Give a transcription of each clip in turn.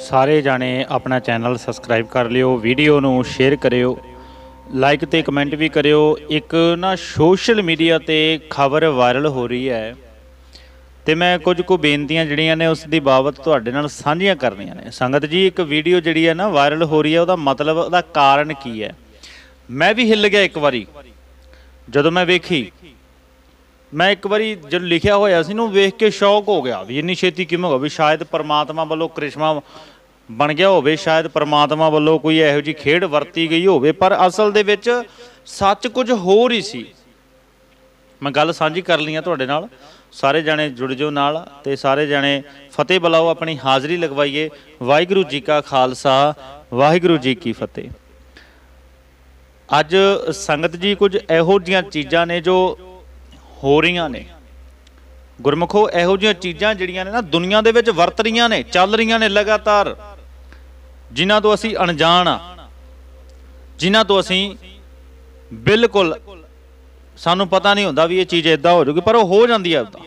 ਸਾਰੇ ਜਾਣੇ ਆਪਣਾ ਚੈਨਲ ਸਬਸਕ੍ਰਾਈਬ ਕਰ ਲਿਓ ਵੀਡੀਓ ਨੂੰ ਸ਼ੇਅਰ ਕਰਿਓ ਲਾਈਕ ਤੇ ਕਮੈਂਟ ਵੀ ਕਰਿਓ ਇੱਕ ਨਾ ਸੋਸ਼ਲ ਮੀਡੀਆ ਤੇ ਖਬਰ ਵਾਇਰਲ ਹੋ ਰਹੀ ਹੈ ਤੇ ਮੈਂ ਕੁਝ ਕੁ ਬੇਨਤੀਆਂ ਜਿਹੜੀਆਂ ਨੇ ਉਸ ਦੀ ਬਾਬਤ ਤੁਹਾਡੇ ਨਾਲ ਸਾਂਝੀਆਂ ਕਰਨੀਆਂ ਨੇ ਸੰਗਤ ਜੀ ਇੱਕ ਵੀਡੀਓ ਜਿਹੜੀ ਹੈ ਨਾ ਵਾਇਰਲ ਹੋ ਰਹੀ ਹੈ ਉਹਦਾ ਮਤਲਬ ਉਹਦਾ ਕਾਰਨ ਕੀ ਹੈ ਮੈਂ ਵੀ ਹਿੱਲ ਗਿਆ ਇੱਕ ਵਾਰੀ ਜਦੋਂ ਮੈਂ ਵੇਖੀ ਮੈਂ ਇੱਕ ਵਾਰੀ ਜਦ ਲਿਖਿਆ ਹੋਇਆ ਸੀ ਨੂੰ ਵੇਖ ਕੇ ਸ਼ੌਕ ਹੋ ਗਿਆ ਵੀ ਇੰਨੀ ਛੇਤੀ ਕਿਵੇਂ ਹੋ ਵੀ ਸ਼ਾਇਦ ਪਰਮਾਤਮਾ ਵੱਲੋਂ ਕ੍ਰਿਸ਼ਮਾ ਬਣ ਗਿਆ ਹੋਵੇ ਸ਼ਾਇਦ ਪਰਮਾਤਮਾ ਵੱਲੋਂ ਕੋਈ ਇਹੋ ਜੀ ਖੇਡ ਵਰਤੀ ਗਈ ਹੋਵੇ ਪਰ ਅਸਲ ਦੇ ਵਿੱਚ ਸੱਚ ਕੁਝ ਹੋਰ ਹੀ ਸੀ ਮੈਂ ਗੱਲ ਸਾਂਝੀ ਕਰ ਲਈਆਂ ਤੁਹਾਡੇ ਨਾਲ ਸਾਰੇ ਜਣੇ ਜੁੜ ਜਾਓ ਨਾਲ ਤੇ ਸਾਰੇ ਜਣੇ ਫਤਿਹ ਬੁਲਾਓ ਆਪਣੀ ਹਾਜ਼ਰੀ ਲਗਵਾਈਏ ਵਾਹਿਗੁਰੂ ਜੀ ਕਾ ਖਾਲਸਾ ਵਾਹਿਗੁਰੂ ਜੀ ਕੀ ਫਤਿਹ ਅੱਜ ਸੰਗਤ ਜੀ ਕੁਝ ਇਹੋ ਜੀਆਂ ਚੀਜ਼ਾਂ ਨੇ ਜੋ ਹੋ ਰਹੀਆਂ ਨੇ ਗੁਰਮਖੋ ਇਹੋ ਜਿਹੀਆਂ ਚੀਜ਼ਾਂ ਜਿਹੜੀਆਂ ਨੇ ਨਾ ਦੁਨੀਆ ਦੇ ਵਿੱਚ ਵਰਤ ਰਹੀਆਂ ਨੇ ਚੱਲ ਰਹੀਆਂ ਨੇ ਲਗਾਤਾਰ ਜਿਨ੍ਹਾਂ ਤੋਂ ਅਸੀਂ ਅਣਜਾਣ ਆ ਜਿਨ੍ਹਾਂ ਤੋਂ ਅਸੀਂ ਬਿਲਕੁਲ ਸਾਨੂੰ ਪਤਾ ਨਹੀਂ ਹੁੰਦਾ ਵੀ ਇਹ ਚੀਜ਼ ਇਦਾਂ ਹੋ ਜੂਗੀ ਪਰ ਉਹ ਹੋ ਜਾਂਦੀ ਆ ਉਦਾਂ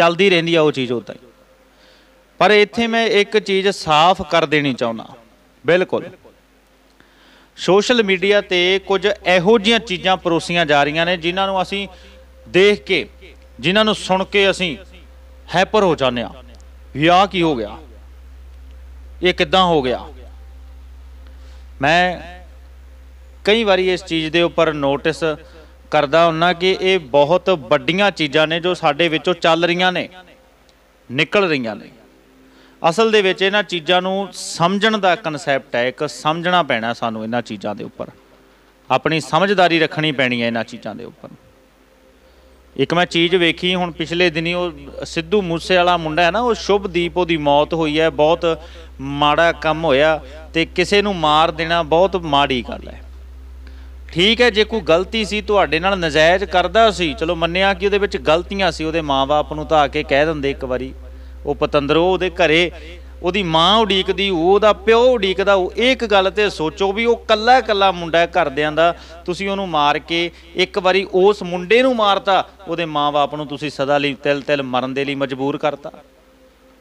ਚੱਲਦੀ ਰਹਿੰਦੀ ਆ ਉਹ ਚੀਜ਼ ਉਦਾਂ ਪਰ ਇੱਥੇ ਮੈਂ ਇੱਕ ਚੀਜ਼ ਸਾਫ਼ ਕਰ ਦੇਣੀ ਚਾਹੁੰਦਾ ਬਿਲਕੁਲ ਸੋਸ਼ਲ ਮੀਡੀਆ ਤੇ ਕੁਝ ਇਹੋ ਜੀਆਂ ਚੀਜ਼ਾਂ ਪਰੋਸੀਆਂ ਜਾ ਰਹੀਆਂ ਨੇ ਜਿਨ੍ਹਾਂ ਨੂੰ ਅਸੀਂ ਦੇਖ ਕੇ ਜਿਨ੍ਹਾਂ ਨੂੰ ਸੁਣ ਕੇ ਅਸੀਂ ਹੈਪਰ ਹੋ ਜਾਂਦੇ ਆ ਵੀ ਆ ਕੀ ਹੋ ਗਿਆ ਇਹ ਕਿੱਦਾਂ ਹੋ ਗਿਆ ਮੈਂ ਕਈ ਵਾਰੀ ਇਸ ਚੀਜ਼ ਦੇ ਉੱਪਰ ਨੋਟਿਸ ਕਰਦਾ ਹੁੰਨਾ ਕਿ ਇਹ ਬਹੁਤ ਵੱਡੀਆਂ ਚੀਜ਼ਾਂ ਨੇ ਜੋ ਸਾਡੇ ਵਿੱਚੋਂ ਚੱਲ ਰਹੀਆਂ ਨੇ ਨਿਕਲ ਰਹੀਆਂ ਨੇ ਅਸਲ ਦੇ ਵਿੱਚ ਇਹਨਾਂ ਚੀਜ਼ਾਂ ਨੂੰ ਸਮਝਣ ਦਾ ਕਨਸੈਪਟ ਹੈ ਇੱਕ ਸਮਝਣਾ ਪੈਣਾ ਸਾਨੂੰ ਇਹਨਾਂ ਚੀਜ਼ਾਂ ਦੇ ਉੱਪਰ ਆਪਣੀ ਸਮਝਦਾਰੀ ਰੱਖਣੀ ਪੈਣੀ ਹੈ ਇਹਨਾਂ ਚੀਜ਼ਾਂ ਦੇ ਉੱਪਰ ਇੱਕ ਮੈਂ ਚੀਜ਼ ਵੇਖੀ ਹੁਣ ਪਿਛਲੇ ਦਿਨੀ ਉਹ ਸਿੱਧੂ ਮੂਸੇ ਵਾਲਾ ਮੁੰਡਾ ਹੈ ਨਾ ਉਹ ਸ਼ੁਭਦੀਪ ਉਹਦੀ ਮੌਤ ਹੋਈ ਹੈ ਬਹੁਤ ਮਾੜਾ ਕੰਮ ਹੋਇਆ ਤੇ ਕਿਸੇ ਨੂੰ ਮਾਰ ਦੇਣਾ ਬਹੁਤ ਮਾੜੀ ਗੱਲ ਹੈ ਠੀਕ ਹੈ ਜੇ ਕੋਈ ਗਲਤੀ ਸੀ ਤੁਹਾਡੇ ਨਾਲ ਨਜਾਇਜ਼ ਕਰਦਾ ਸੀ ਚਲੋ ਮੰਨਿਆ ਕਿ ਉਹਦੇ ਵਿੱਚ ਗਲਤੀਆਂ ਸੀ ਉਹਦੇ ਮਾਪੇ ਨੂੰ ਤਾਂ ਆ ਕੇ ਕਹਿ ਦਿੰਦੇ ਇੱਕ ਵਾਰੀ ਉਹ ਉਹ ਉਹਦੇ ਘਰੇ ਉਹਦੀ ਮਾਂ ਉਡੀਕਦੀ ਉਹਦਾ ਪਿਓ ਉਡੀਕਦਾ ਉਹ ਇੱਕ ਗੱਲ ਤੇ ਸੋਚੋ ਵੀ ਉਹ ਕੱਲਾ ਕੱਲਾ ਮੁੰਡਾ ਘਰਦਿਆਂ ਦਾ ਤੁਸੀਂ ਉਹਨੂੰ ਮਾਰ ਕੇ ਇੱਕ ਵਾਰੀ ਉਸ ਮੁੰਡੇ ਨੂੰ ਮਾਰਤਾ ਉਹਦੇ ਮਾਂ-ਬਾਪ ਨੂੰ ਤੁਸੀਂ ਸਦਾ ਲਈ ਤਿਲ ਤਿਲ ਮਰਨ ਦੇ ਲਈ ਮਜਬੂਰ ਕਰਤਾ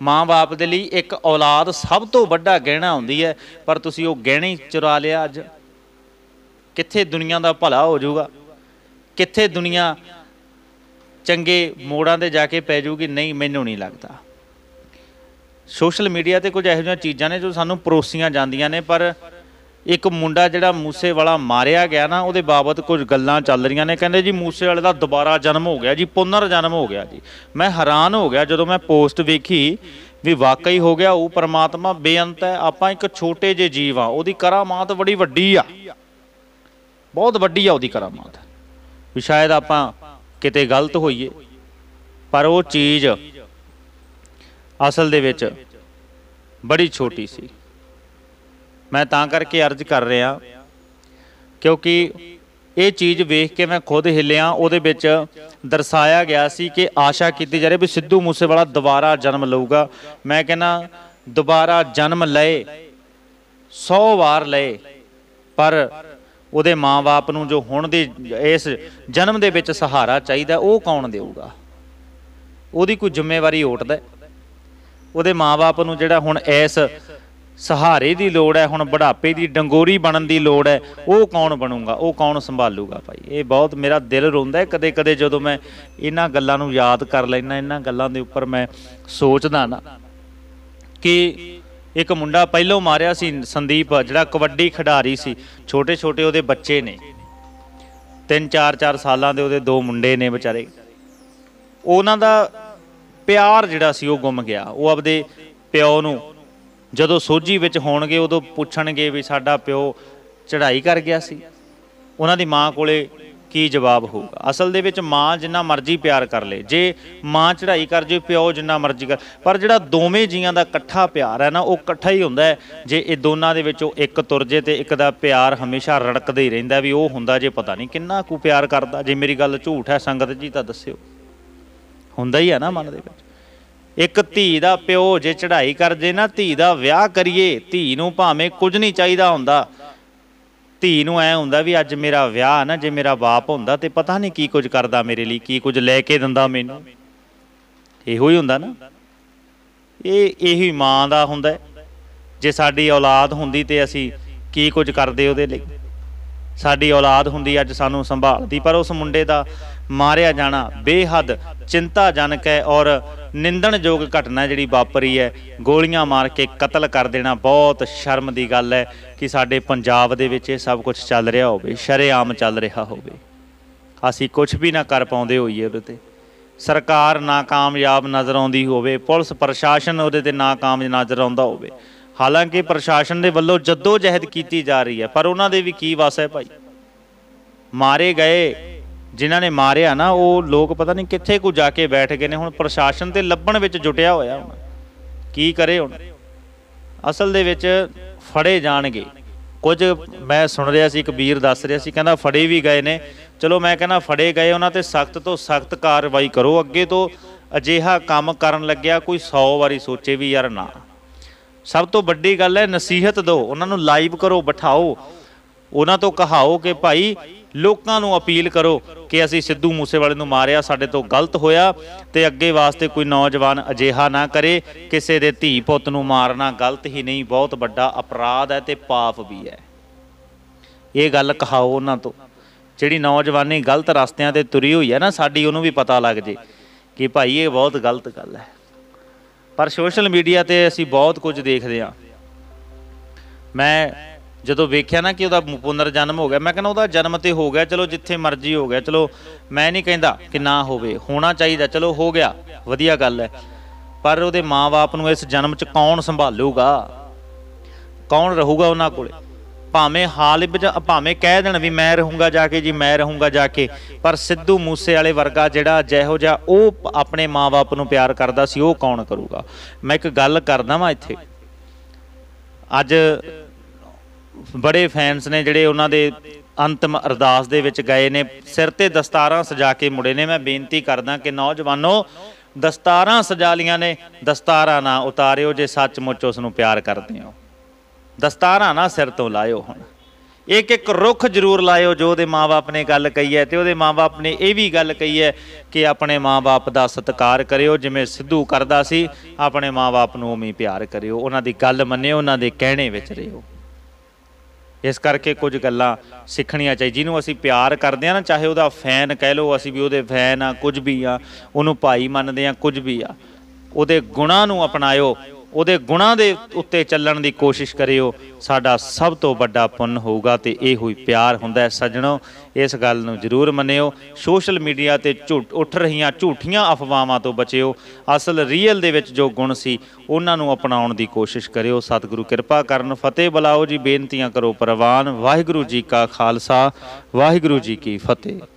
ਮਾਂ-ਬਾਪ ਦੇ ਲਈ ਇੱਕ ਔਲਾਦ ਸਭ ਤੋਂ ਵੱਡਾ ਗਹਿਣਾ ਹੁੰਦੀ ਹੈ ਪਰ ਤੁਸੀਂ ਉਹ ਗਹਿਣੇ ਚੁਰਾ ਲਿਆ ਅੱਜ ਕਿੱਥੇ ਦੁਨੀਆ ਦਾ ਭਲਾ ਹੋ ਜਾਊਗਾ ਕਿੱਥੇ ਦੁਨੀਆ ਚੰਗੇ ਮੋੜਾਂ ਤੇ ਜਾ ਕੇ ਪੈ ਜਾਊਗੀ ਨਹੀਂ ਮੈਨੂੰ ਨਹੀਂ ਲੱਗਦਾ ਸੋਸ਼ਲ ਮੀਡੀਆ ਤੇ ਕੁਝ ਇਹੋ ਜਿਹੀਆਂ ਚੀਜ਼ਾਂ ਨੇ ਜੋ ਸਾਨੂੰ ਪਰੋਸੀਆਂ ਜਾਂਦੀਆਂ ਨੇ ਪਰ ਇੱਕ ਮੁੰਡਾ ਜਿਹੜਾ ਮੂਸੇ ਵਾਲਾ ਮਾਰਿਆ ਗਿਆ ਨਾ ਉਹਦੇ ਬਾਬਤ ਕੁਝ ਗੱਲਾਂ ਚੱਲ ਰਹੀਆਂ ਨੇ ਕਹਿੰਦੇ ਜੀ ਮੂਸੇ ਵਾਲੇ ਦਾ ਦੁਬਾਰਾ ਜਨਮ ਹੋ ਗਿਆ ਜੀ ਪੁਨਰ ਜਨਮ ਹੋ ਗਿਆ ਜੀ ਮੈਂ ਹੈਰਾਨ ਹੋ ਗਿਆ ਜਦੋਂ ਮੈਂ ਪੋਸਟ ਵੇਖੀ ਵੀ ਵਾਕਈ ਹੋ ਗਿਆ ਉਹ ਪਰਮਾਤਮਾ ਬੇਅੰਤ ਹੈ ਆਪਾਂ ਇੱਕ ਛੋਟੇ ਜਿਹੇ ਜੀਵ ਆ ਉਹਦੀ ਕਰਾਮਾਤ ਬੜੀ ਵੱਡੀ ਆ ਬਹੁਤ ਵੱਡੀ ਆ ਉਹਦੀ ਕਰਾਮਾਤ ਵੀ ਸ਼ਾਇਦ ਆਪਾਂ ਕਿਤੇ ਗਲਤ ਹੋਈਏ ਪਰ ਉਹ ਚੀਜ਼ ਅਸਲ ਦੇ ਵਿੱਚ ਬੜੀ ਛੋਟੀ ਸੀ ਮੈਂ ਤਾਂ ਕਰਕੇ ਅਰਜ਼ ਕਰ ਰਿਹਾ ਕਿਉਂਕਿ ਇਹ ਚੀਜ਼ ਵੇਖ ਕੇ ਮੈਂ ਖੁਦ ਹਿੱਲਿਆ ਉਹਦੇ ਵਿੱਚ ਦਰਸਾਇਆ ਗਿਆ ਸੀ ਕਿ ਆਸ਼ਾ ਕੀਤੀ ਜਾ ਰਹੀ ਵੀ ਸਿੱਧੂ ਮੂਸੇਵਾਲਾ ਦੁਬਾਰਾ ਜਨਮ ਲਊਗਾ ਮੈਂ ਕਹਿੰਦਾ ਦੁਬਾਰਾ ਜਨਮ ਲਏ 100 ਵਾਰ ਲਏ ਪਰ ਉਹਦੇ ਮਾਂ-ਬਾਪ ਨੂੰ ਜੋ ਹੁਣ ਦੀ ਇਸ ਜਨਮ ਦੇ ਵਿੱਚ ਸਹਾਰਾ ਚਾਹੀਦਾ ਉਹ ਕੌਣ ਦੇਊਗਾ ਉਹਦੀ ਕੋਈ ਜ਼ਿੰਮੇਵਾਰੀ ਓਟਦਾ ਉਹਦੇ ਮਾਪੇ ਨੂੰ ਜਿਹੜਾ ਹੁਣ ਇਸ ਸਹਾਰੇ ਦੀ ਲੋੜ ਹੈ ਹੁਣ ਬੜਾਪੇ ਦੀ ਡੰਗੋਰੀ ਬਣਨ ਦੀ ਲੋੜ ਹੈ ਉਹ ਕੌਣ ਬਣੂਗਾ ਉਹ ਕੌਣ ਸੰਭਾਲੂਗਾ ਭਾਈ ਇਹ ਬਹੁਤ ਮੇਰਾ ਦਿਲ ਰੋਂਦਾ ਹੈ ਕਦੇ ਕਦੇ ਜਦੋਂ ਮੈਂ ਇਹਨਾਂ ਗੱਲਾਂ ਨੂੰ ਯਾਦ ਕਰ ਲੈਣਾ ਇਹਨਾਂ ਗੱਲਾਂ ਦੇ ਉੱਪਰ ਮੈਂ ਸੋਚਦਾ ਨਾ ਕਿ ਇੱਕ ਮੁੰਡਾ ਪਹਿਲੋ ਮਾਰਿਆ ਸੀ ਸੰਦੀਪ ਜਿਹੜਾ ਕਬੱਡੀ ਖਿਡਾਰੀ ਸੀ ਛੋਟੇ ਛੋਟੇ ਉਹਦੇ ਬੱਚੇ ਨੇ 3 4 4 ਸਾਲਾਂ ਦੇ ਉਹਦੇ ਦੋ ਮੁੰਡੇ ਨੇ ਵਿਚਾਰੇ ਉਹਨਾਂ ਦਾ ਪਿਆਰ ਜਿਹੜਾ ਸੀ ਉਹ ਗੁੰਮ ਗਿਆ ਉਹ ਆਪਦੇ ਪਿਓ ਨੂੰ ਜਦੋਂ ਸੋਝੀ ਵਿੱਚ ਹੋਣਗੇ ਉਦੋਂ ਪੁੱਛਣਗੇ ਵੀ ਸਾਡਾ ਪਿਓ ਚੜ੍ਹਾਈ ਕਰ ਗਿਆ ਸੀ ਉਹਨਾਂ ਦੀ ਮਾਂ ਕੋਲੇ ਕੀ ਜਵਾਬ ਹੋਊਗਾ ਅਸਲ ਦੇ ਵਿੱਚ ਮਾਂ ਜਿੰਨਾ ਮਰਜ਼ੀ ਪਿਆਰ ਕਰ ਲੇ ਜੇ ਮਾਂ ਚੜ੍ਹਾਈ ਕਰ ਜੇ ਪਿਓ ਜਿੰਨਾ ਮਰਜ਼ੀ ਕਰ ਪਰ ਜਿਹੜਾ ਦੋਵੇਂ ਜੀਆਂ ਦਾ ਇਕੱਠਾ ਪਿਆਰ ਹੈ ਨਾ ਉਹ ਇਕੱਠਾ ਹੀ ਹੁੰਦਾ ਹੈ ਜੇ ਇਹ ਦੋਨਾਂ ਦੇ ਵਿੱਚੋਂ ਇੱਕ ਤੁਰ ਜੇ ਤੇ ਇੱਕ ਦਾ ਪਿਆਰ ਹਮੇਸ਼ਾ ਰੜਕਦਾ ਹੀ ਰਹਿੰਦਾ ਵੀ ਉਹ ਹੁੰਦਾ ਜੇ ਪਤਾ ਨਹੀਂ ਕਿੰਨਾ ਕੁ ਪਿਆਰ ਕਰਦਾ ਜੇ ਮੇਰੀ ਗੱਲ ਝੂਠ ਹੈ ਸੰਗਤ ਜੀ ਤਾਂ ਦੱਸਿਓ ਹੁੰਦਾ ਹੀ ਆ ਨਾ ਮਨ ਦੇ ਵਿੱਚ ਇੱਕ ਧੀ ਦਾ ਪਿਓ ਜੇ ਚੜ੍ਹਾਈ ਕਰ ਦੇ ਨਾ ਧੀ ਦਾ ਵਿਆਹ ਕਰੀਏ ਧੀ ਨੂੰ ਭਾਵੇਂ ਕੁਝ ਨਹੀਂ ਚਾਹੀਦਾ ਹੁੰਦਾ ਧੀ ਨੂੰ ਐ ਹੁੰਦਾ ਵੀ ਅੱਜ ਮੇਰਾ ਵਿਆਹ ਨਾ ਜੇ ਮੇਰਾ ਬਾਪ ਹੁੰਦਾ ਤੇ ਪਤਾ ਨਹੀਂ ਕੀ ਕੁਝ ਕਰਦਾ ਮੇਰੇ ਲਈ ਕੀ ਕੁਝ ਲੈ ਕੇ ਦਿੰਦਾ ਮੈਨੂੰ ਇਹੋ ਹੀ ਹੁੰਦਾ ਨਾ ਇਹ ਇਹੀ ਮਾਂ ਦਾ ਹੁੰਦਾ ਜੇ ਸਾਡੀ ਔਲਾਦ ਹੁੰਦੀ ਤੇ ਅਸੀਂ ਕੀ ਕੁਝ ਕਰਦੇ ਉਹਦੇ ਲਈ ਸਾਡੀ ਔਲਾਦ ਹੁੰਦੀ ਅੱਜ ਸਾਨੂੰ ਸੰਭਾਲਦੀ ਪਰ ਉਸ ਮੁੰਡੇ ਦਾ ਮਾਰਿਆ ਜਾਣਾ ਬੇਹੱਦ ਚਿੰਤਾਜਨਕ ਹੈ ਔਰ ਨਿੰਦਣਯੋਗ ਘਟਨਾ ਜਿਹੜੀ ਵਾਪਰੀ ਹੈ ਗੋਲੀਆਂ ਮਾਰ ਕੇ ਕਤਲ ਕਰ ਦੇਣਾ ਬਹੁਤ ਸ਼ਰਮ ਦੀ ਗੱਲ ਹੈ ਕਿ ਸਾਡੇ ਪੰਜਾਬ ਦੇ ਵਿੱਚ ਇਹ ਸਭ ਕੁਝ ਚੱਲ ਰਿਹਾ ਹੋਵੇ ਸ਼ਰੇਆਮ ਚੱਲ ਰਿਹਾ ਹੋਵੇ ਅਸੀਂ ਕੁਝ ਵੀ ਨਾ ਕਰ ਪਾਉਂਦੇ ਹੋਈਏ ਉਹਦੇ ਤੇ ਸਰਕਾਰ ਨਾਕਾਮਯਾਬ ਨਜ਼ਰ ਆਉਂਦੀ ਹੋਵੇ ਪੁਲਿਸ ਪ੍ਰਸ਼ਾਸਨ ਉਹਦੇ ਤੇ ਨਾਕਾਮ ਨਜ਼ਰ ਆਉਂਦਾ ਹੋਵੇ ਹਾਲਾਂਕਿ ਪ੍ਰਸ਼ਾਸਨ ਦੇ ਵੱਲੋਂ ਜੱਦੋ ਜਹਿਦ ਕੀਤੀ ਜਾ ਰਹੀ ਹੈ ਪਰ ਉਹਨਾਂ ਦੇ ਵੀ ਕੀ ਵਾਸਾ ਹੈ ਭਾਈ ਮਾਰੇ ਗਏ ਜਿਨ੍ਹਾਂ ਨੇ ਮਾਰਿਆ ਨਾ ਉਹ ਲੋਕ ਪਤਾ ਨਹੀਂ ਕਿੱਥੇ ਕੋ ਜਾ ਕੇ ਬੈਠ ਗਏ ਨੇ ਹੁਣ ਪ੍ਰਸ਼ਾਸਨ ਤੇ ਲੱਭਣ ਵਿੱਚ ਜੁਟਿਆ ਹੋਇਆ ਹੁਣ ਕੀ ਕਰੇ ਹੁਣ ਅਸਲ ਦੇ ਵਿੱਚ ਫੜੇ ਜਾਣਗੇ ਕੁਝ ਮੈਂ ਸੁਣ ਰਿਹਾ ਸੀ ਕਬੀਰ ਦੱਸ ਰਿਹਾ ਸੀ ਕਹਿੰਦਾ ਫੜੇ ਵੀ ਗਏ ਨੇ ਚਲੋ ਮੈਂ ਕਹਿੰਦਾ ਫੜੇ ਗਏ ਉਹਨਾਂ ਤੇ ਸਖਤ ਤੋਂ ਸਖਤ ਕਾਰਵਾਈ ਕਰੋ ਅੱਗੇ ਤੋਂ ਅਜਿਹਾ ਕੰਮ ਕਰਨ ਲੱਗਿਆ ਕੋਈ 100 ਵਾਰੀ ਸੋਚੇ ਵੀ ਯਾਰ ਨਾ ਸਭ ਤੋਂ ਵੱਡੀ ਗੱਲ ਹੈ ਨਸੀਹਤ ਦਿਓ ਉਹਨਾਂ ਨੂੰ ਲਾਈਵ ਕਰੋ ਬਿਠਾਓ ਉਹਨਾਂ ਤੋਂ ਕਹਾਓ ਕਿ ਭਾਈ ਲੋਕਾਂ ਨੂੰ ਅਪੀਲ ਕਰੋ ਕਿ ਅਸੀਂ ਸਿੱਧੂ ਮੂਸੇਵਾਲੇ ਨੂੰ ਮਾਰਿਆ ਸਾਡੇ ਤੋਂ ਗਲਤ ਹੋਇਆ ਤੇ ਅੱਗੇ ਵਾਸਤੇ ਕੋਈ ਨੌਜਵਾਨ ਅਜੇਹਾ ਨਾ ਕਰੇ ਕਿਸੇ ਦੇ ਧੀ ਪੁੱਤ ਨੂੰ ਮਾਰਨਾ ਗਲਤ ਹੀ ਨਹੀਂ ਬਹੁਤ ਵੱਡਾ ਅਪਰਾਧ ਹੈ ਤੇ ਪਾਪ ਵੀ ਹੈ ਇਹ ਗੱਲ ਕਹਾਓ ਉਹਨਾਂ ਤੋਂ ਜਿਹੜੀ ਨੌਜਵਾਨੀ ਗਲਤ ਰਸਤਿਆਂ ਤੇ ਤੁਰੀ ਹੋਈ ਹੈ ਨਾ ਸਾਡੀ ਉਹਨੂੰ ਵੀ ਪਤਾ ਲੱਗ ਜੇ ਕਿ ਭਾਈ ਇਹ ਬਹੁਤ ਗਲਤ ਗੱਲ ਹੈ ਪਰ ਸੋਸ਼ਲ ਮੀਡੀਆ ਤੇ ਅਸੀਂ ਬਹੁਤ ਕੁਝ ਦੇਖਦੇ ਆ ਮੈਂ ਜਦੋਂ ਵੇਖਿਆ ਨਾ ਕਿ ਉਹਦਾ ਪੁਨਰ ਜਨਮ ਹੋ ਗਿਆ ਮੈਂ ਕਹਿੰਦਾ ਉਹਦਾ ਜਨਮ ਤੇ ਹੋ ਗਿਆ ਚਲੋ ਜਿੱਥੇ ਮਰਜ਼ੀ ਹੋ ਗਿਆ ਚਲੋ ਮੈਂ ਨਹੀਂ ਕਹਿੰਦਾ ਕਿ ਨਾ ਹੋਵੇ ਹੋਣਾ ਚਾਹੀਦਾ ਚਲੋ ਹੋ ਗਿਆ ਵਧੀਆ ਗੱਲ ਹੈ ਪਰ ਉਹਦੇ ਮਾਪੇ ਨੂੰ ਇਸ ਜਨਮ 'ਚ ਕੌਣ ਸੰਭਾਲੂਗਾ ਕੌਣ ਰਹੂਗਾ ਉਹਨਾਂ ਕੋਲੇ ਭਾਵੇਂ ਹਾਲ ਵਿੱਚ ਭਾਵੇਂ ਕਹਿ ਦੇਣ ਵੀ ਮੈਂ ਰਹੂੰਗਾ ਜਾ ਕੇ ਜੀ ਮੈਂ ਰਹੂੰਗਾ ਜਾ ਕੇ ਪਰ ਸਿੱਧੂ ਮੂਸੇ ਵਾਲੇ ਵਰਗਾ ਜਿਹੜਾ ਜਿਹੋ ਜਿਹਾ ਉਹ ਆਪਣੇ ਮਾਪੇ ਨੂੰ ਪਿਆਰ ਕਰਦਾ ਸੀ ਉਹ ਕੌਣ ਕਰੂਗਾ ਮੈਂ ਇੱਕ ਗੱਲ ਕਰਦਾ ਵਾਂ ਇੱਥੇ ਅੱਜ ਬੜੇ ਫੈਨਸ ਨੇ ਜਿਹੜੇ ਉਹਨਾਂ ਦੇ ਅੰਤਮ ਅਰਦਾਸ ਦੇ ਵਿੱਚ ਗਏ ਨੇ ਸਿਰ ਤੇ ਦਸਤਾਰਾਂ ਸਜਾ ਕੇ ਮੁੜੇ ਨੇ ਮੈਂ ਬੇਨਤੀ ਕਰਦਾ ਕਿ ਨੌਜਵਾਨੋ ਦਸਤਾਰਾਂ ਸਜਾ ਲੀਆਂ ਨੇ ਦਸਤਾਰਾਂ ਨਾ ਉਤਾਰਿਓ ਜੇ ਸੱਚਮੁੱਚ ਉਸ ਨੂੰ ਪਿਆਰ ਕਰਦੇ ਹੋ ਦਸਤਾਰਾਂ ਨਾ ਸਿਰ ਤੋਂ ਲਾਇਓ ਹੁਣ ਇੱਕ ਇੱਕ ਰੁੱਖ ਜ਼ਰੂਰ ਲਾਇਓ ਜੋ ਉਹਦੇ ਮਾਪੇ ਨੇ ਗੱਲ ਕਹੀ ਹੈ ਤੇ ਉਹਦੇ ਮਾਪੇ ਨੇ ਇਹ ਵੀ ਗੱਲ ਕਹੀ ਹੈ ਕਿ ਆਪਣੇ ਮਾਪੇ ਦਾ ਸਤਿਕਾਰ ਕਰਿਓ ਜਿਵੇਂ ਸਿੱਧੂ ਕਰਦਾ ਸੀ ਆਪਣੇ ਮਾਪੇ ਨੂੰ ਉਵੇਂ ਪਿਆਰ ਕਰਿਓ ਉਹਨਾਂ ਦੀ ਗੱਲ ਮੰਨਿਓ ਉਹਨਾਂ ਦੇ ਕਹਿਣੇ ਵਿੱਚ ਰਹਿਓ ਇਸ ਕਰਕੇ ਕੁਝ ਗੱਲਾਂ ਸਿੱਖਣੀਆਂ ਚਾਹੀ ਜਿਹਨੂੰ ਅਸੀਂ ਪਿਆਰ ਕਰਦੇ ਆ ਨਾ ਚਾਹੇ ਉਹਦਾ ਫੈਨ ਕਹਿ ਲੋ ਅਸੀਂ ਵੀ ਉਹਦੇ ਫੈਨ ਆ ਕੁਝ ਵੀ ਆ ਉਹਨੂੰ ਭਾਈ ਮੰਨਦੇ ਆ ਕੁਝ ਵੀ ਆ ਉਹਦੇ ਗੁਣਾਂ ਨੂੰ ਅਪਣਾਇਓ ਉਹਦੇ ਗੁਣਾਂ ਦੇ ਉੱਤੇ ਚੱਲਣ ਦੀ ਕੋਸ਼ਿਸ਼ ਕਰਿਓ ਸਾਡਾ ਸਭ ਤੋਂ ਵੱਡਾ ਪੁੰਨ ਹੋਊਗਾ ਤੇ ਇਹ ਹੋਈ ਪਿਆਰ ਹੁੰਦਾ ਹੈ ਸੱਜਣੋ ਇਸ ਗੱਲ ਨੂੰ ਜ਼ਰੂਰ ਮੰਨਿਓ ਸੋਸ਼ਲ ਮੀਡੀਆ ਤੇ ਝੂਠ ਉੱਠ ਰਹੀਆਂ ਝੂਠੀਆਂ ਅਫਵਾਹਾਂ ਤੋਂ ਬਚਿਓ ਅਸਲ ਰੀਅਲ ਦੇ ਵਿੱਚ ਜੋ ਗੁਣ ਸੀ ਉਹਨਾਂ ਨੂੰ ਅਪਣਾਉਣ ਦੀ ਕੋਸ਼ਿਸ਼ ਕਰਿਓ ਸਤਿਗੁਰੂ ਕਿਰਪਾ ਕਰਨ ਫਤਿਹ ਬੁਲਾਓ ਜੀ ਬੇਨਤੀਆਂ ਕਰੋ ਪ੍ਰਵਾਨ ਵਾਹਿਗੁਰੂ ਜੀ ਕਾ ਖਾਲਸਾ ਵਾਹਿਗੁਰੂ ਜੀ ਕੀ ਫਤਿਹ